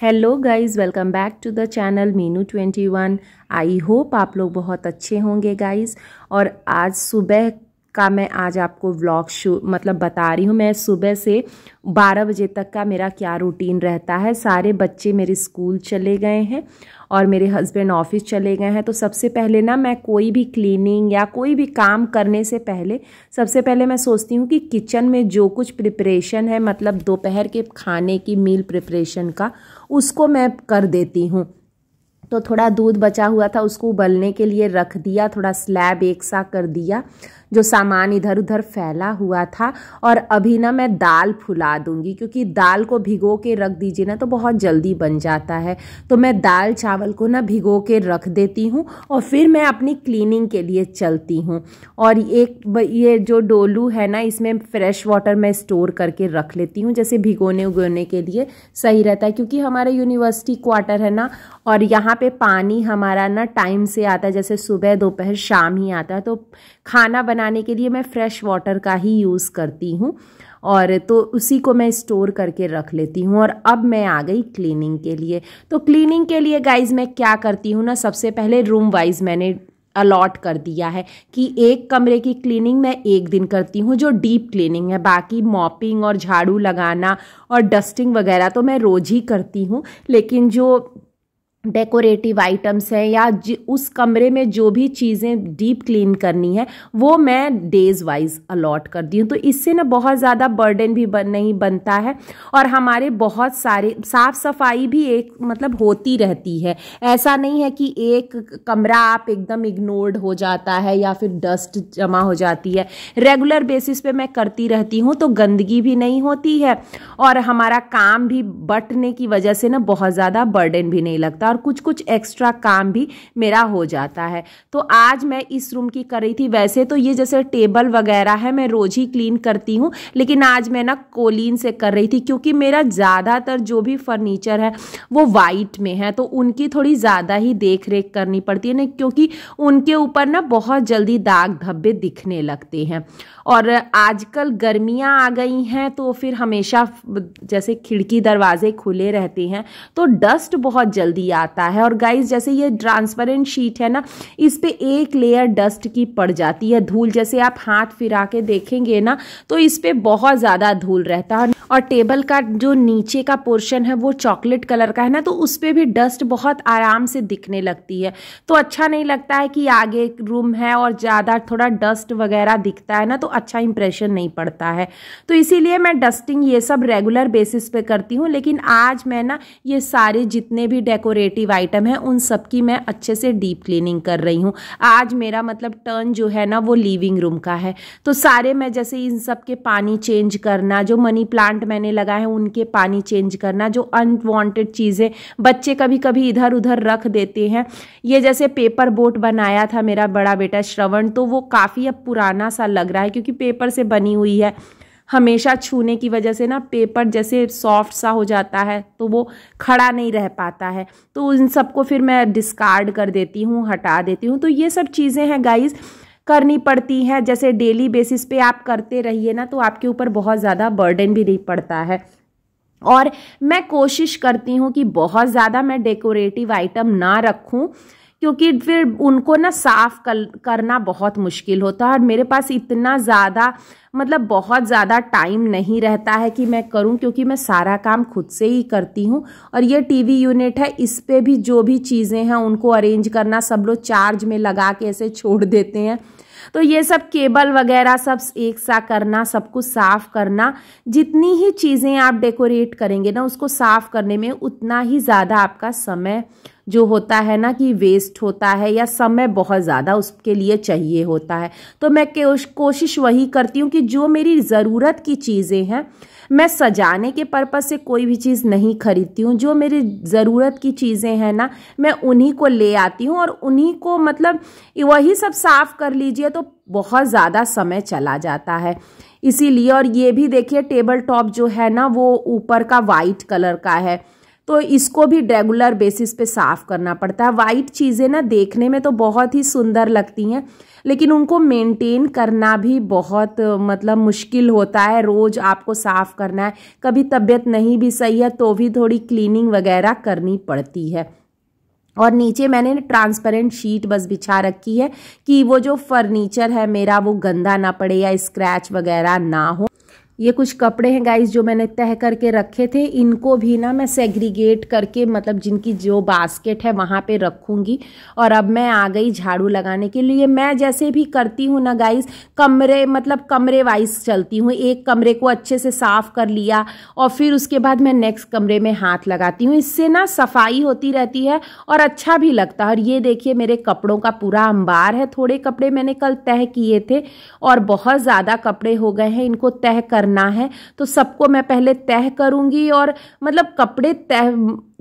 hello guys welcome back to the channel Meenu twenty one I hope आप लोग बहुत अच्छे होंगे गाइस और आज सुबह का मैं आज आपको व्लॉग शो मतलब बता रही हूँ मैं सुबह से 12 बजे तक का मेरा क्या रूटीन रहता है सारे बच्चे मेरे स्कूल चले गए हैं और मेरे हस्बैंड ऑफिस चले गए हैं तो सबसे पहले ना मैं कोई भी क्लीनिंग या कोई भी काम करने से पहले सबसे पहले मैं सोचती हूँ कि किचन में जो कुछ प्रिपरेशन है मतलब दोपहर के खाने की मील प्रिपरेशन का उसको मैं कर देती हूँ तो थोड़ा दूध बचा हुआ था उसको उबलने के लिए रख दिया थोड़ा स्लैब एक सा कर दिया जो सामान इधर उधर फैला हुआ था और अभी ना मैं दाल फुला दूंगी क्योंकि दाल को भिगो के रख दीजिए ना तो बहुत जल्दी बन जाता है तो मैं दाल चावल को ना भिगो के रख देती हूँ और फिर मैं अपनी क्लीनिंग के लिए चलती हूँ और एक ये जो डोलू है ना इसमें फ्रेश वाटर मैं स्टोर करके रख लेती हूँ जैसे भिगोने उगोने के लिए सही रहता है क्योंकि हमारा यूनिवर्सिटी क्वार्टर है ना और यहाँ पे पानी हमारा ना टाइम से आता है जैसे सुबह दोपहर शाम ही आता है तो खाना बना बनाने के लिए मैं फ्रेश वाटर का ही यूज़ करती हूँ और तो उसी को मैं स्टोर करके रख लेती हूँ और अब मैं आ गई क्लीनिंग के लिए तो क्लीनिंग के लिए गाइज मैं क्या करती हूँ ना सबसे पहले रूम वाइज मैंने अलॉट कर दिया है कि एक कमरे की क्लीनिंग मैं एक दिन करती हूँ जो डीप क्लीनिंग है बाकी मॉपिंग और झाड़ू लगाना और डस्टिंग वगैरह तो मैं रोज़ ही करती हूँ लेकिन जो डेकोरेटिव आइटम्स हैं या उस कमरे में जो भी चीज़ें डीप क्लीन करनी है वो मैं डेज वाइज अलॉट करती हूँ तो इससे ना बहुत ज़्यादा बर्डन भी बन नहीं बनता है और हमारे बहुत सारे साफ़ सफाई भी एक मतलब होती रहती है ऐसा नहीं है कि एक कमरा आप एकदम इग्नोर्ड हो जाता है या फिर डस्ट जमा हो जाती है रेगुलर बेसिस पे मैं करती रहती हूँ तो गंदगी भी नहीं होती है और हमारा काम भी बटने की वजह से ना बहुत ज़्यादा बर्डन भी नहीं लगता है और कुछ कुछ एक्स्ट्रा काम भी मेरा हो जाता है तो आज मैं इस रूम की कर रही थी वैसे तो ये जैसे टेबल वगैरह है मैं रोज ही क्लीन करती हूँ लेकिन आज मैं ना कोलिन से कर रही थी क्योंकि मेरा ज़्यादातर जो भी फर्नीचर है वो वाइट में है तो उनकी थोड़ी ज़्यादा ही देख रेख करनी पड़ती है ना क्योंकि उनके ऊपर ना बहुत जल्दी दाग धब्बे दिखने लगते हैं और आजकल गर्मियां आ गई हैं तो फिर हमेशा जैसे खिड़की दरवाजे खुले रहते हैं तो डस्ट बहुत जल्दी जाता है और गाइस जैसे ये ट्रांसपेरेंट शीट है ना इस पर एक लेयर डस्ट की पड़ जाती है धूल जैसे आप हाथ फिरा के देखेंगे ना तो इस पर बहुत ज़्यादा धूल रहता है और टेबल का जो नीचे का पोर्शन है वो चॉकलेट कलर का है ना तो उस पर भी डस्ट बहुत आराम से दिखने लगती है तो अच्छा नहीं लगता है कि आगे एक रूम है और ज़्यादा थोड़ा डस्ट वगैरह दिखता है ना तो अच्छा इंप्रेशन नहीं पड़ता है तो इसीलिए मैं डस्टिंग ये सब रेगुलर बेसिस पे करती हूँ लेकिन आज मैं ना ये सारे जितने भी डेकोरेट डेकोरेटिव आइटम है उन सब की मैं अच्छे से डीप क्लीनिंग कर रही हूँ आज मेरा मतलब टर्न जो है ना वो लिविंग रूम का है तो सारे मैं जैसे इन सब के पानी चेंज करना जो मनी प्लांट मैंने लगाए हैं उनके पानी चेंज करना जो अनवांटेड चीज़ें बच्चे कभी कभी इधर उधर रख देते हैं ये जैसे पेपर बोट बनाया था मेरा बड़ा बेटा श्रवण तो वो काफ़ी अब पुराना सा लग रहा है क्योंकि पेपर से बनी हुई है हमेशा छूने की वजह से ना पेपर जैसे सॉफ्ट सा हो जाता है तो वो खड़ा नहीं रह पाता है तो इन सबको फिर मैं डिस्कार्ड कर देती हूँ हटा देती हूँ तो ये सब चीज़ें हैं गाइज़ करनी पड़ती है जैसे डेली बेसिस पे आप करते रहिए ना तो आपके ऊपर बहुत ज़्यादा बर्डन भी नहीं पड़ता है और मैं कोशिश करती हूँ कि बहुत ज़्यादा मैं डेकोरेटिव आइटम ना रखूँ क्योंकि फिर उनको ना साफ़ करना बहुत मुश्किल होता है और मेरे पास इतना ज़्यादा मतलब बहुत ज़्यादा टाइम नहीं रहता है कि मैं करूं क्योंकि मैं सारा काम खुद से ही करती हूं और ये टीवी यूनिट है इस पर भी जो भी चीज़ें हैं उनको अरेंज करना सब लोग चार्ज में लगा के ऐसे छोड़ देते हैं तो ये सब केबल वगैरह सब एक सा करना सब कुछ साफ़ करना जितनी ही चीज़ें आप डेकोरेट करेंगे ना उसको साफ़ करने में उतना ही ज़्यादा आपका समय जो होता है ना कि वेस्ट होता है या समय बहुत ज़्यादा उसके लिए चाहिए होता है तो मैं कोशिश वही करती हूँ कि जो मेरी ज़रूरत की चीज़ें हैं मैं सजाने के पर्पज़ से कोई भी चीज़ नहीं खरीदती हूँ जो मेरी ज़रूरत की चीज़ें हैं ना मैं उन्हीं को ले आती हूँ और उन्हीं को मतलब वही सब साफ़ कर लीजिए तो बहुत ज़्यादा समय चला जाता है इसीलिए और ये भी देखिए टेबल टॉप जो है ना वो ऊपर का वाइट कलर का है तो इसको भी रेगुलर बेसिस पे साफ़ करना पड़ता है वाइट चीज़ें ना देखने में तो बहुत ही सुंदर लगती हैं लेकिन उनको मेंटेन करना भी बहुत मतलब मुश्किल होता है रोज़ आपको साफ़ करना है कभी तबीयत नहीं भी सही है तो भी थोड़ी क्लीनिंग वगैरह करनी पड़ती है और नीचे मैंने ट्रांसपेरेंट शीट बस बिछा रखी है कि वो जो फर्नीचर है मेरा वो गंदा ना पड़े या स्क्रैच वगैरह ना हो ये कुछ कपड़े हैं गाइस जो मैंने तय करके रखे थे इनको भी ना मैं सेग्रीगेट करके मतलब जिनकी जो बास्केट है वहाँ पे रखूँगी और अब मैं आ गई झाड़ू लगाने के लिए मैं जैसे भी करती हूँ ना गाइस कमरे मतलब कमरे वाइज चलती हूँ एक कमरे को अच्छे से साफ़ कर लिया और फिर उसके बाद मैं नेक्स्ट कमरे में हाथ लगाती हूँ इससे ना सफाई होती रहती है और अच्छा भी लगता है और ये देखिए मेरे कपड़ों का पूरा अंबार है थोड़े कपड़े मैंने कल तय किए थे और बहुत ज़्यादा कपड़े हो गए हैं इनको तय कर करना है तो सबको मैं पहले तह करूँगी और मतलब कपड़े तह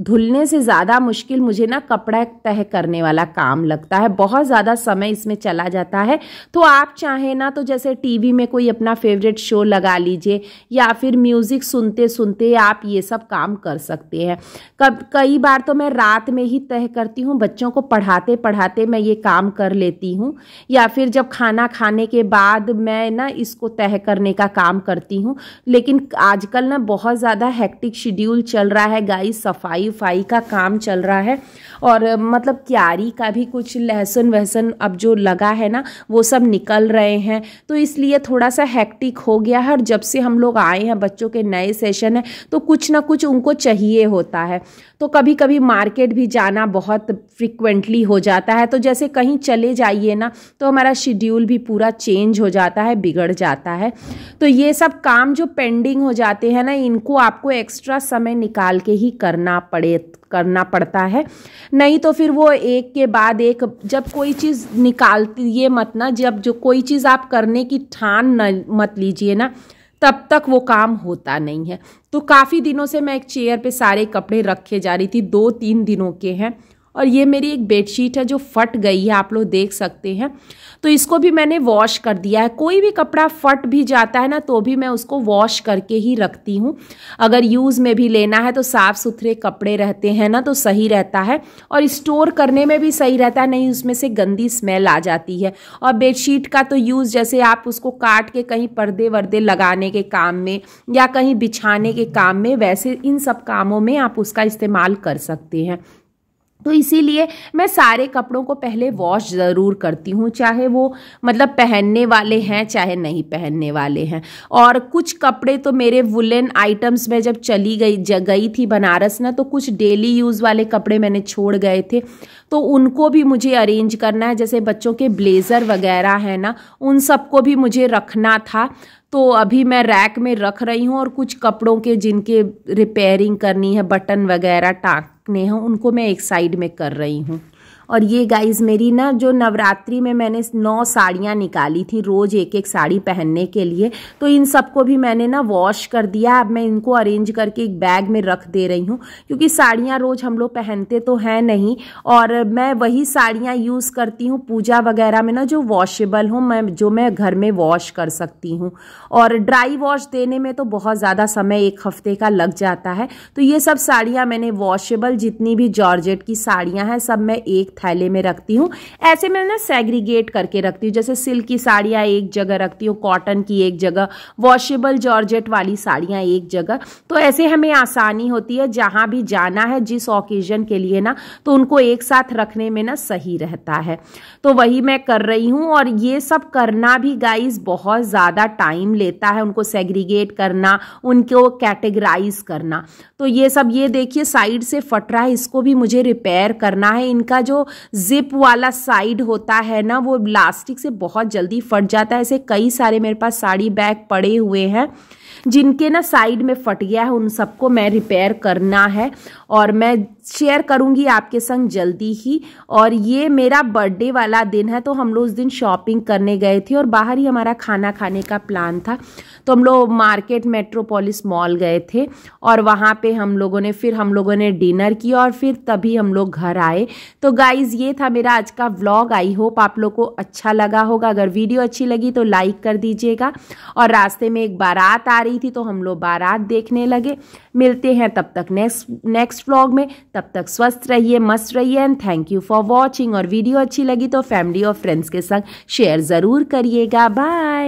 धुलने से ज़्यादा मुश्किल मुझे ना कपड़ा तह करने वाला काम लगता है बहुत ज़्यादा समय इसमें चला जाता है तो आप चाहें ना तो जैसे टीवी में कोई अपना फेवरेट शो लगा लीजिए या फिर म्यूज़िक सुनते सुनते आप ये सब काम कर सकते हैं कब कई बार तो मैं रात में ही तय करती हूँ बच्चों को पढ़ाते पढ़ाते मैं ये काम कर लेती हूँ या फिर जब खाना खाने के बाद मैं ना इसको तय करने का काम करती करती हूँ लेकिन आजकल ना बहुत ज़्यादा हैक्टिक शेड्यूल चल रहा है गाय सफाई उफाई का काम चल रहा है और मतलब क्यारी का भी कुछ लहसुन वहसन अब जो लगा है ना वो सब निकल रहे हैं तो इसलिए थोड़ा सा हैक्टिक हो गया है और जब से हम लोग आए हैं बच्चों के नए सेशन है तो कुछ ना कुछ उनको चाहिए होता है तो कभी कभी मार्केट भी जाना बहुत फ्रिक्वेंटली हो जाता है तो जैसे कहीं चले जाइए ना तो हमारा शेड्यूल भी पूरा चेंज हो जाता है बिगड़ जाता है तो ये सब काम जो पेंडिंग हो जाते हैं ना इनको आपको एक्स्ट्रा समय निकाल के ही करना पड़े करना पड़ता है नहीं तो फिर वो एक के बाद एक जब कोई चीज़ निकालती ये मत ना जब जो कोई चीज़ आप करने की ठान न मत लीजिए ना तब तक वो काम होता नहीं है तो काफ़ी दिनों से मैं एक चेयर पे सारे कपड़े रखे जा रही थी दो तीन दिनों के हैं और ये मेरी एक बेडशीट है जो फट गई है आप लोग देख सकते हैं तो इसको भी मैंने वॉश कर दिया है कोई भी कपड़ा फट भी जाता है ना तो भी मैं उसको वॉश करके ही रखती हूँ अगर यूज़ में भी लेना है तो साफ़ सुथरे कपड़े रहते हैं ना तो सही रहता है और स्टोर करने में भी सही रहता है नहीं उसमें से गंदी स्मेल आ जाती है और बेडशीट का तो यूज़ जैसे आप उसको काट के कहीं पर्दे वर्दे लगाने के काम में या कहीं बिछाने के काम में वैसे इन सब कामों में आप उसका इस्तेमाल कर सकते हैं तो इसीलिए मैं सारे कपड़ों को पहले वॉश ज़रूर करती हूँ चाहे वो मतलब पहनने वाले हैं चाहे नहीं पहनने वाले हैं और कुछ कपड़े तो मेरे वुलन आइटम्स में जब चली गई गई थी बनारस ना तो कुछ डेली यूज़ वाले कपड़े मैंने छोड़ गए थे तो उनको भी मुझे अरेंज करना है जैसे बच्चों के ब्लेज़र वगैरह है ना उन सबको भी मुझे रखना था तो अभी मैं रैक में रख रही हूँ और कुछ कपड़ों के जिनके रिपेयरिंग करनी है बटन वगैरह टाँग नेहा उनको मैं एक साइड में कर रही हूँ और ये गाइज मेरी ना जो नवरात्रि में मैंने नौ साड़ियाँ निकाली थी रोज़ एक एक साड़ी पहनने के लिए तो इन सबको भी मैंने ना वॉश कर दिया अब मैं इनको अरेंज करके एक बैग में रख दे रही हूँ क्योंकि साड़ियाँ रोज़ हम लोग पहनते तो हैं नहीं और मैं वही साड़ियाँ यूज़ करती हूँ पूजा वगैरह में ना जो वॉशेबल हूँ मैं जो मैं घर में वॉश कर सकती हूँ और ड्राई वॉश देने में तो बहुत ज़्यादा समय एक हफ्ते का लग जाता है तो ये सब साड़ियाँ मैंने वॉशेबल जितनी भी जॉर्जेट की साड़ियाँ हैं सब मैं एक थैले में रखती हूँ ऐसे मैं ना सेग्रीगेट करके रखती हूँ जैसे सिल्क की साड़ियाँ एक जगह रखती हूँ कॉटन की एक जगह वॉशेबल जॉर्जेट वाली साड़ियाँ एक जगह तो ऐसे हमें आसानी होती है जहाँ भी जाना है जिस ओकेजन के लिए ना तो उनको एक साथ रखने में ना सही रहता है तो वही मैं कर रही हूँ और ये सब करना भी गाइज बहुत ज़्यादा टाइम लेता है उनको सेग्रीगेट करना उनको कैटेगराइज करना तो ये सब ये देखिए साइड से फट रहा है इसको भी मुझे रिपेयर करना है इनका जो जिप वाला साइड होता है ना वो प्लास्टिक से बहुत जल्दी फट जाता है ऐसे कई सारे मेरे पास साड़ी बैग पड़े हुए हैं जिनके ना साइड में फट गया है उन सबको मैं रिपेयर करना है और मैं शेयर करूँगी आपके संग जल्दी ही और ये मेरा बर्थडे वाला दिन है तो हम लोग उस दिन शॉपिंग करने गए थे और बाहर ही हमारा खाना खाने का प्लान था तो हम लोग मार्केट मेट्रोपोलिस मॉल गए थे और वहाँ पे हम लोगों ने फिर हम लोगों ने डिनर किया और फिर तभी हम लोग घर आए तो गाइज़ ये था मेरा आज का व्लॉग आई होप आप लोग को अच्छा लगा होगा अगर वीडियो अच्छी लगी तो लाइक कर दीजिएगा और रास्ते में एक बारात आ रही थी तो हम लोग बारात देखने लगे मिलते हैं तब तक नेक्स्ट नेक्स्ट नेक्स्ट व्लॉग में तब तक स्वस्थ रहिए मस्त रहिए and thank you for watching और वीडियो अच्छी लगी तो फैमिली और फ्रेंड्स के संग शेयर ज़रूर करिएगा बाय